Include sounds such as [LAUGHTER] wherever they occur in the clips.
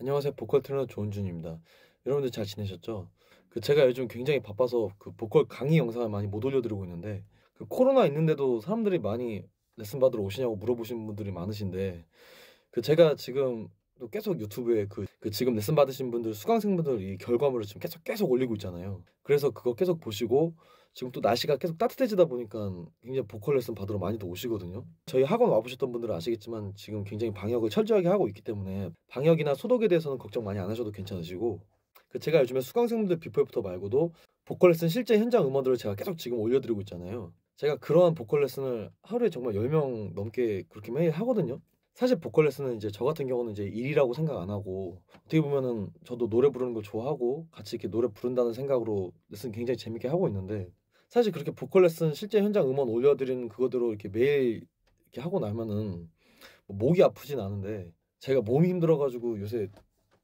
안녕하세요 보컬 트레이너 조은준입니다 여러분들 잘 지내셨죠? 그 제가 요즘 굉장히 바빠서 그 보컬 강의 영상을 많이 못 올려드리고 있는데 그 코로나 있는데도 사람들이 많이 레슨 받으러 오시냐고 물어보시는 분들이 많으신데 그 제가 지금 또 계속 유튜브에 그, 그 지금 레슨 받으신 분들 수강생분들 이 결과물을 지금 계속 계속 올리고 있잖아요 그래서 그거 계속 보시고 지금 또 날씨가 계속 따뜻해지다 보니까 굉장히 보컬 레슨 받으러 많이도 오시거든요. 저희 학원 와보셨던 분들은 아시겠지만 지금 굉장히 방역을 철저하게 하고 있기 때문에 방역이나 소독에 대해서는 걱정 많이 안 하셔도 괜찮으시고 그 제가 요즘에 수강생분들 비포 에프터 말고도 보컬 레슨 실제 현장 음원들을 제가 계속 지금 올려드리고 있잖아요. 제가 그러한 보컬 레슨을 하루에 정말 1 0명 넘게 그렇게 매일 하거든요. 사실 보컬 레슨은 이제 저 같은 경우는 이제 일이라고 생각 안 하고 어떻게 보면은 저도 노래 부르는 걸 좋아하고 같이 이렇게 노래 부른다는 생각으로 레슨 굉장히 재밌게 하고 있는데 사실 그렇게 보컬 레슨 실제 현장 음원 올려드리는 그거대로 이렇게 매일 이렇게 하고 나면은 뭐 목이 아프진 않은데 제가 몸이 힘들어가지고 요새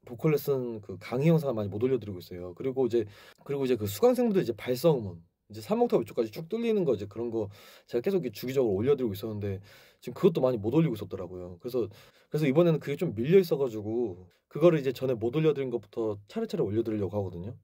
보컬 레슨 그 강의 영상을 많이 못 올려드리고 있어요. 그리고 이제 그리고 이제 그 수강생분들 이제 발성음원 이제 3목탑 위쪽까지 쭉 뚫리는 거 이제 그런 거 제가 계속 주기적으로 올려드리고 있었는데 지금 그것도 많이 못 올리고 있었더라고요. 그래서 그래서 이번에는 그게 좀 밀려 있어가지고 그거를 이제 전에 못 올려드린 것부터 차례차례 올려드리려고 하거든요.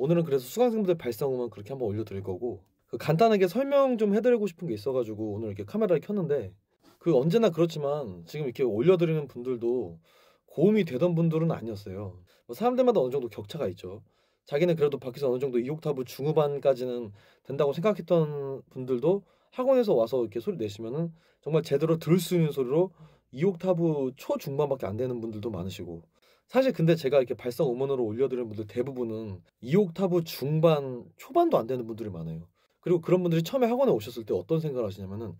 오늘은 그래서 수강생분들 발성음은 그렇게 한번 올려드릴 거고 그 간단하게 설명 좀 해드리고 싶은 게 있어가지고 오늘 이렇게 카메라를 켰는데 그 언제나 그렇지만 지금 이렇게 올려드리는 분들도 고음이 되던 분들은 아니었어요. 뭐 사람들마다 어느 정도 격차가 있죠. 자기는 그래도 밖에서 어느 정도 2옥타브 중후반까지는 된다고 생각했던 분들도 학원에서 와서 이렇게 소리 내시면은 정말 제대로 들을 수 있는 소리로 2옥타브 초중반밖에 안 되는 분들도 많으시고 사실 근데 제가 이렇게 발성 음원으로 올려드리는 분들 대부분은 2옥타브 중반 초반도 안 되는 분들이 많아요. 그리고 그런 분들이 처음에 학원에 오셨을 때 어떤 생각을 하시냐면은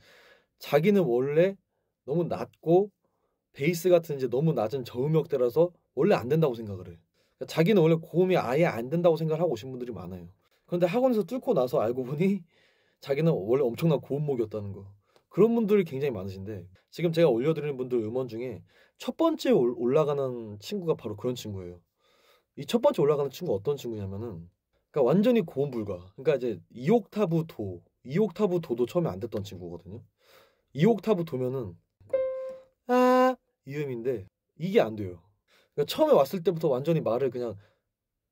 자기는 원래 너무 낮고 베이스 같은 이제 너무 낮은 저음역대라서 원래 안 된다고 생각을 해. 그러니까 자기는 원래 고음이 아예 안 된다고 생각을 하고 오신 분들이 많아요. 그런데 학원에서 뚫고 나서 알고 보니 자기는 원래 엄청난 고음목이었다는 거. 그런 분들이 굉장히 많으신데 지금 제가 올려드리는 분들 음원 중에 첫 번째 올라가는 친구가 바로 그런 친구예요. 이 첫 번째 올라가는 친구 어떤 친구냐면은 그러니까 완전히 고음 불가. 그러니까 이제 2옥타브 도, 2옥타브 도도 처음에 안 됐던 친구거든요. 2옥타브 도면은 아 이음인데 이게 안 돼요. 그러니까 처음에 왔을 때부터 완전히 말을 그냥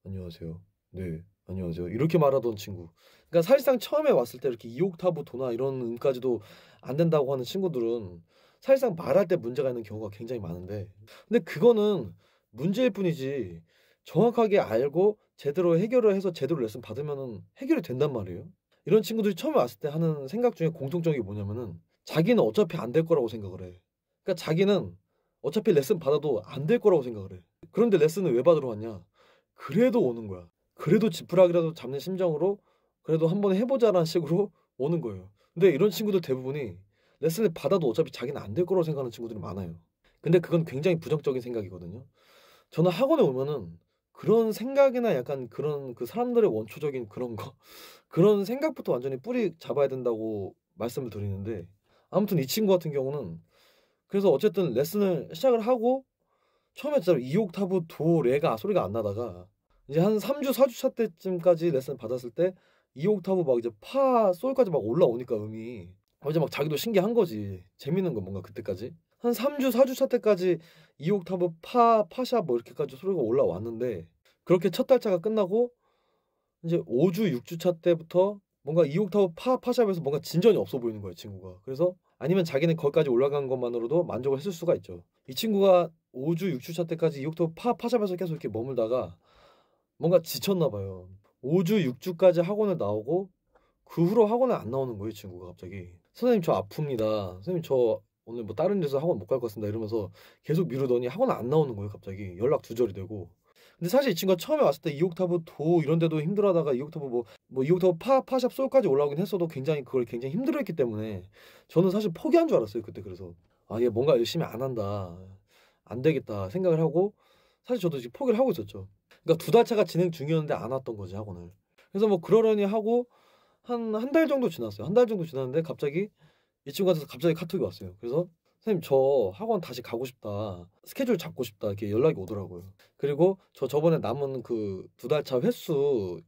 안녕하세요. 네. 아니요, 저 이렇게 말하던 친구. 그러니까 사실상 처음에 왔을 때 이렇게 2옥타브 도나 이런 음까지도 안 된다고 하는 친구들은 사실상 말할 때 문제가 있는 경우가 굉장히 많은데, 근데 그거는 문제일 뿐이지 정확하게 알고 제대로 해결을 해서 제대로 레슨 받으면은 해결이 된단 말이에요. 이런 친구들이 처음에 왔을 때 하는 생각 중에 공통점이 뭐냐면은 자기는 어차피 안 될 거라고 생각을 해. 그러니까 자기는 어차피 레슨 받아도 안 될 거라고 생각을 해. 그런데 레슨을 왜 받으러 왔냐? 그래도 오는 거야. 그래도 지푸라기라도 잡는 심정으로 그래도 한번 해보자라는 식으로 [LAUGHS] 오는 거예요. 근데 이런 친구들 대부분이 레슨을 받아도 어차피 자기는 안 될 거라고 생각하는 친구들이 많아요. 근데 그건 굉장히 부정적인 생각이거든요. 저는 학원에 오면은 그런 생각이나 약간 그런 그 사람들의 원초적인 그런 거 [LAUGHS] 그런 생각부터 완전히 뿌리 잡아야 된다고 말씀을 드리는데 아무튼 이 친구 같은 경우는 그래서 어쨌든 레슨을 시작을 하고 처음에 진짜 2옥타브도 레가 소리가 안 나다가 이제 한 3주 4주 차 때쯤까지 레슨 받았을 때 2옥타브 막 이제 파 솔까지 막 올라오니까 음이 어, 이제 막 자기도 신기한 거지 재밌는 거 뭔가 그때까지 한 3주 4주 차 때까지 2옥타브 파 파샤 뭐 이렇게까지 소리가 올라왔는데 그렇게 첫 달차가 끝나고 이제 5주 6주 차 때부터 뭔가 2옥타브 파 파샵에서 뭔가 진전이 없어 보이는 거예요 친구가 그래서 아니면 자기는 거기까지 올라간 것만으로도 만족을 했을 수가 있죠 이 친구가 5주 6주 차 때까지 2옥타브 파 파샵에서 계속 이렇게 머물다가 뭔가 지쳤나 봐요. 5주, 6주까지 학원에 나오고 그 후로 학원에안 나오는 거예요, 친구가 갑자기. 선생님 저 아픕니다. 선생님 저 오늘 뭐 다른 데서 학원 못 갈 것 같습니다. 이러면서 계속 미루더니 학원 안 나오는 거예요, 갑자기. 연락 두절이 되고. 근데 사실 이 친구가 처음에 왔을 때 2옥타브 도 이런 데도 힘들어하다가 2옥타브 뭐, 뭐 2옥타브 파, 파샵 솔까지 올라오긴 했어도 굉장히 그걸 굉장히 힘들어했기 때문에 저는 사실 포기한 줄 알았어요, 그때 그래서. 아, 얘 뭔가 열심히 안 한다. 안 되겠다 생각을 하고 사실 저도 지금 포기를 하고 있었죠. 그러니까 두달 차가 진행 중이었는데 안 왔던 거지 학원을. 그래서 뭐 그러려니 하고 한 한 달 정도 지났어요. 한 달 정도 지났는데 갑자기 이 친구한테서 갑자기 카톡이 왔어요. 그래서 선생님 저 학원 다시 가고 싶다 스케줄 잡고 싶다 이렇게 연락이 오더라고요. 그리고 저 저번에 남은 그 두 달 차 횟수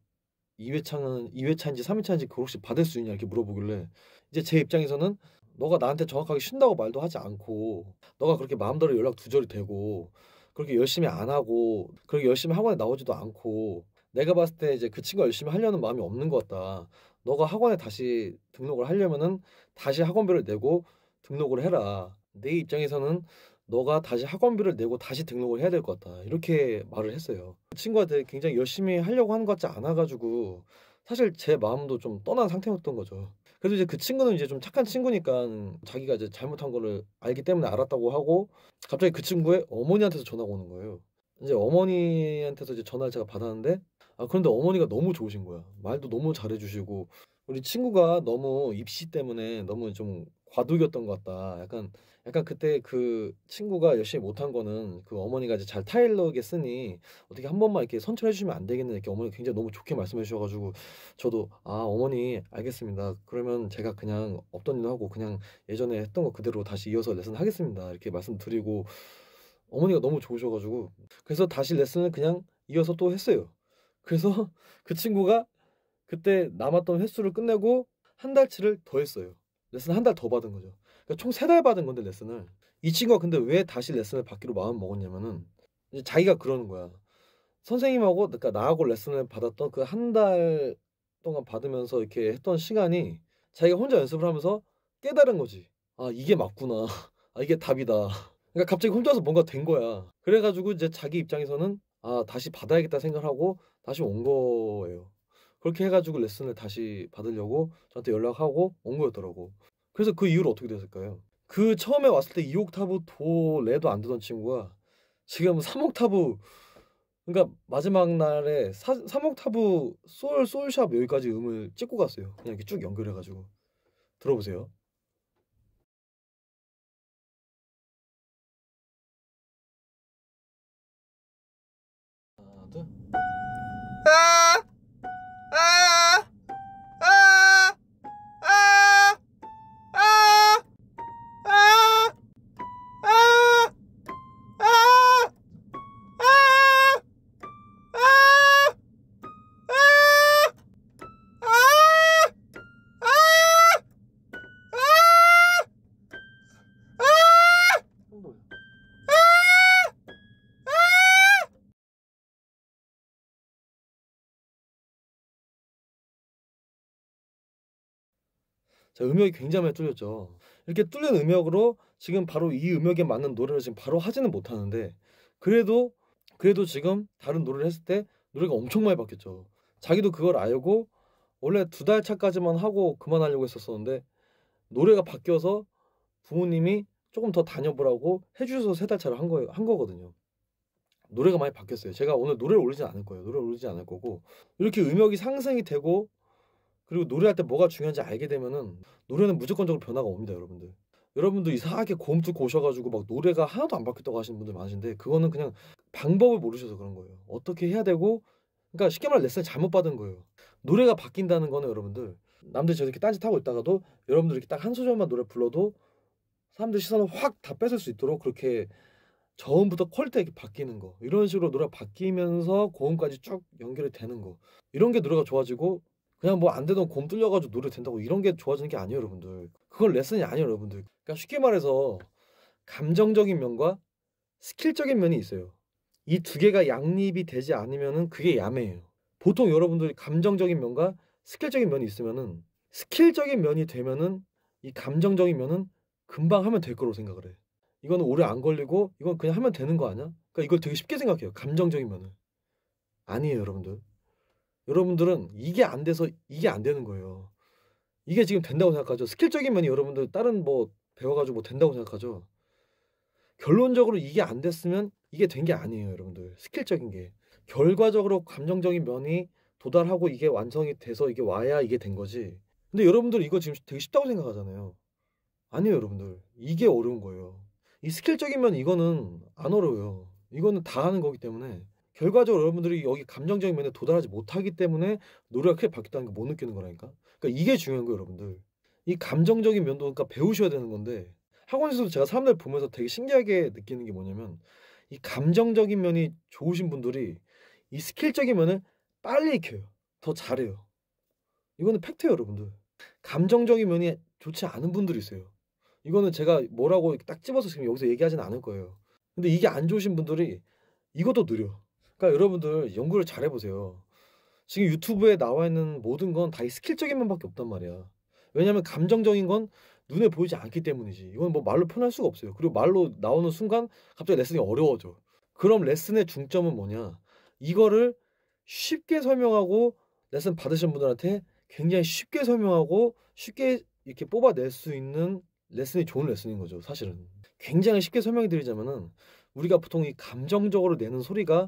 2회차는 2회차인지 3회차인지 그 혹시 받을 수 있냐 이렇게 물어보길래 이제 제 입장에서는 너가 나한테 정확하게 쉰다고 말도 하지 않고 너가 그렇게 마음대로 연락 두절이 되고 그렇게 열심히 안 하고 그렇게 열심히 학원에 나오지도 않고 내가 봤을 때 이제 그 친구가 열심히 하려는 마음이 없는 것 같다. 너가 학원에 다시 등록을 하려면은 다시 학원비를 내고 등록을 해라. 내 입장에서는 너가 다시 학원비를 내고 다시 등록을 해야 될 것 같다. 이렇게 말을 했어요. 그 친구가 되게 굉장히 열심히 하려고 하는 것 같지 않아가지고 사실 제 마음도 좀 떠난 상태였던 거죠. 그래서 이제 그 친구는 이제 좀 착한 친구니까 자기가 이제 잘못한 거를 알기 때문에 알았다고 하고 갑자기 그 친구의 어머니한테서 전화가 오는 거예요. 이제 어머니한테서 이제 전화를 제가 받았는데 아 그런데 어머니가 너무 좋으신 거야. 말도 너무 잘해주시고 우리 친구가 너무 입시 때문에 너무 좀 과도기였던 것 같다. 약간 약간 그때 그 친구가 열심히 못한 거는 그 어머니가 이제 잘 타일러게 쓰니 어떻게 한 번만 이렇게 선처해 주시면 안 되겠는 이렇게 어머니 굉장히 너무 좋게 말씀해 주셔가지고 저도 아 어머니 알겠습니다. 그러면 제가 그냥 없던 일 하고 그냥 예전에 했던 거 그대로 다시 이어서 레슨 하겠습니다. 이렇게 말씀드리고 어머니가 너무 좋으셔가지고 그래서 다시 레슨을 그냥 이어서 또 했어요. 그래서 [LAUGHS] 그 친구가 그때 남았던 횟수를 끝내고 한 달치를 더 했어요. 레슨 한 달 더 받은 거죠. 그러니까 총세 달 받은 건데 레슨을 이 친구가 근데 왜 다시 레슨을 받기로 마음 먹었냐면은 이제 자기가 그러는 거야. 선생님하고 그러니까 나하고 레슨을 받았던 그 한 달 동안 받으면서 이렇게 했던 시간이 자기가 혼자 연습을 하면서 깨달은 거지. 아 이게 맞구나. [LAUGHS] 아 이게 답이다. 그러니까 갑자기 혼자서 뭔가 된 거야. 그래가지고 이제 자기 입장에서는 아 다시 받아야겠다 생각하고 다시 온 거예요. 그렇게 해가지고 레슨을 다시 받으려고 저한테 연락하고 온 거였더라고. 그래서 그 이후로 어떻게 됐을까요? 그 처음에 왔을 때 2옥타브 도 레도 안 되던 친구가 지금 3옥타브 그러니까 마지막 날에 사, 3옥타브 솔 솔샵 여기까지 음을 찍고 갔어요. 그냥 이렇게 쭉 연결해가지고 들어보세요. 하나 둘. 자, 음역이 굉장히 많이 뚫렸죠. 이렇게 뚫린 음역으로 지금 바로 이 음역에 맞는 노래를 지금 바로 하지는 못하는데 그래도 그래도 지금 다른 노래를 했을 때 노래가 엄청 많이 바뀌었죠. 자기도 그걸 알고 원래 두 달 차까지만 하고 그만하려고 했었었는데 노래가 바뀌어서 부모님이 조금 더 다녀보라고 해주셔서 세 달 차를 한, 거, 한 거거든요. 노래가 많이 바뀌었어요. 제가 오늘 노래를 올리지 않을 거예요. 노래를 올리지 않을 거고 이렇게 음역이 상승이 되고 그리고 노래할 때 뭐가 중요한지 알게 되면은 노래는 무조건적으로 변화가 옵니다, 여러분들. 여러분도 이상하게 고음 뚫고 오셔가지고 막 노래가 하나도 안 바뀌었다고 하시는 분들 많으신데 그거는 그냥 방법을 모르셔서 그런 거예요. 어떻게 해야 되고 그러니까 쉽게 말해 레슨을 잘못 받은 거예요. 노래가 바뀐다는 거는 여러분들 남들 저렇게 딴짓하고 있다가도 여러분들 이렇게 딱 한 소절만 노래 불러도 사람들 시선을 확 다 뺏을 수 있도록 그렇게 저음부터 퀄리티가 바뀌는 거 이런 식으로 노래가 바뀌면서 고음까지 쭉 연결이 되는 거 이런 게 노래가 좋아지고 그냥 뭐 안 되던 곰 뚫려가지고 노래 된다고 이런 게 좋아지는 게 아니에요, 여러분들. 그건 레슨이 아니에요, 여러분들. 그러니까 쉽게 말해서 감정적인 면과 스킬적인 면이 있어요. 이 두 개가 양립이 되지 않으면은 그게 야매예요. 보통 여러분들이 감정적인 면과 스킬적인 면이 있으면은 스킬적인 면이 되면은 이 감정적인 면은 금방 하면 될 거로 생각을 해. 이건 오래 안 걸리고 이건 그냥 하면 되는 거 아니야? 그러니까 이걸 되게 쉽게 생각해요. 감정적인 면은 아니에요, 여러분들. 여러분들은 이게 안 돼서 이게 안 되는 거예요. 이게 지금 된다고 생각하죠. 스킬적인 면이 여러분들 다른 뭐 배워가지고 뭐 된다고 생각하죠. 결론적으로 이게 안 됐으면 이게 된 게 아니에요, 여러분들. 스킬적인 게. 결과적으로 감정적인 면이 도달하고 이게 완성이 돼서 이게 와야 이게 된 거지. 근데 여러분들 이거 지금 되게 쉽다고 생각하잖아요. 아니에요, 여러분들. 이게 어려운 거예요. 이 스킬적인 면 이거는 안 어려워요. 이거는 다 하는 거기 때문에 결과적으로 여러분들이 여기 감정적인 면에 도달하지 못하기 때문에 노래가 크게 바뀌다는 었걸못 느끼는 거라니까. 그러니까 이게 중요한 거예요, 여러분들. 이 감정적인 면도 그러니까 배우셔야 되는 건데 학원에서도 제가 사람들 보면서 되게 신기하게 느끼는 게 뭐냐면 이 감정적인 면이 좋으신 분들이 이 스킬적인 면을 빨리 익혀요. 더 잘해요. 이거는 팩트예요, 여러분들. 감정적인 면이 좋지 않은 분들이 있어요. 이거는 제가 뭐라고 딱 집어서 지금 여기서 얘기하진 않을 거예요. 근데 이게 안 좋으신 분들이 이것도 느려. 그러니까 여러분들 연구를 잘 해보세요. 지금 유튜브에 나와 있는 모든 건 다 이 스킬적인 면밖에 없단 말이야. 왜냐하면 감정적인 건 눈에 보이지 않기 때문이지. 이건 뭐 말로 표현할 수가 없어요. 그리고 말로 나오는 순간 갑자기 레슨이 어려워져. 그럼 레슨의 중점은 뭐냐? 이거를 쉽게 설명하고 레슨 받으신 분들한테 굉장히 쉽게 설명하고 쉽게 이렇게 뽑아낼 수 있는 레슨이 좋은 레슨인 거죠. 사실은 굉장히 쉽게 설명해 드리자면은 우리가 보통 이 감정적으로 내는 소리가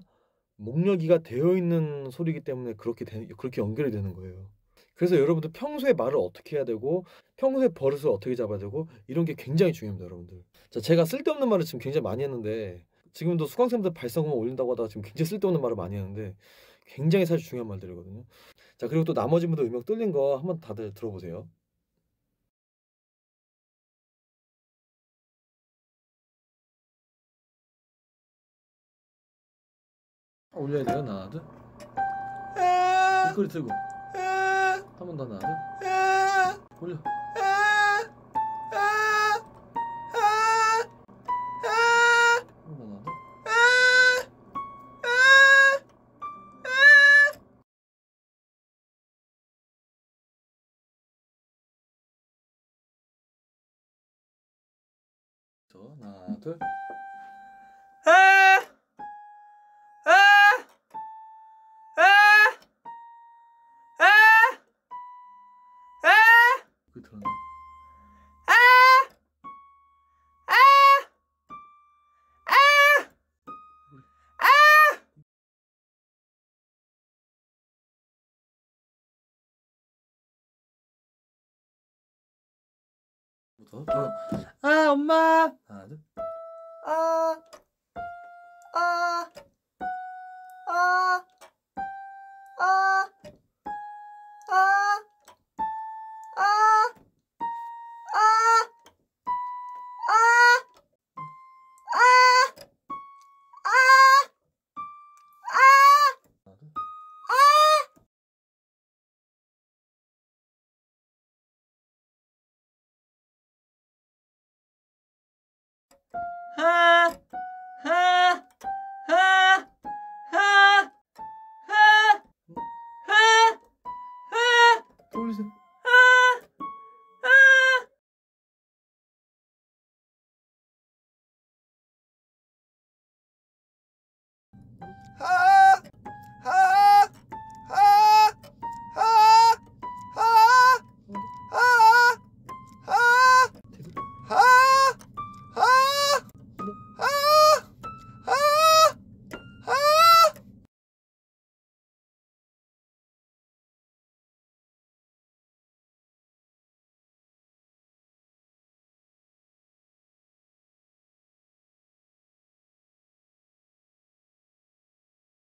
목력이가 되어 있는 소리이기 때문에 그렇게 되, 그렇게 연결이 되는 거예요. 그래서 여러분들 평소에 말을 어떻게 해야 되고 평소에 버릇을 어떻게 잡아야 되고 이런 게 굉장히 중요합니다, 여러분들. 자, 제가 쓸데없는 말을 지금 굉장히 많이 했는데 지금도 수강생들 발성음 올린다고 하다가 지금 굉장히 쓸데없는 말을 많이 하는데 굉장히 사실 중요한 말들이거든요. 자, 그리고 또 나머지 분들 음역 뚫린 거 한번 다들 들어보세요. 올려야 돼요 나나드 입꼬리 틀고 한 번 더 나나드 올려 둘아 엄마 하나 둘아 Uh,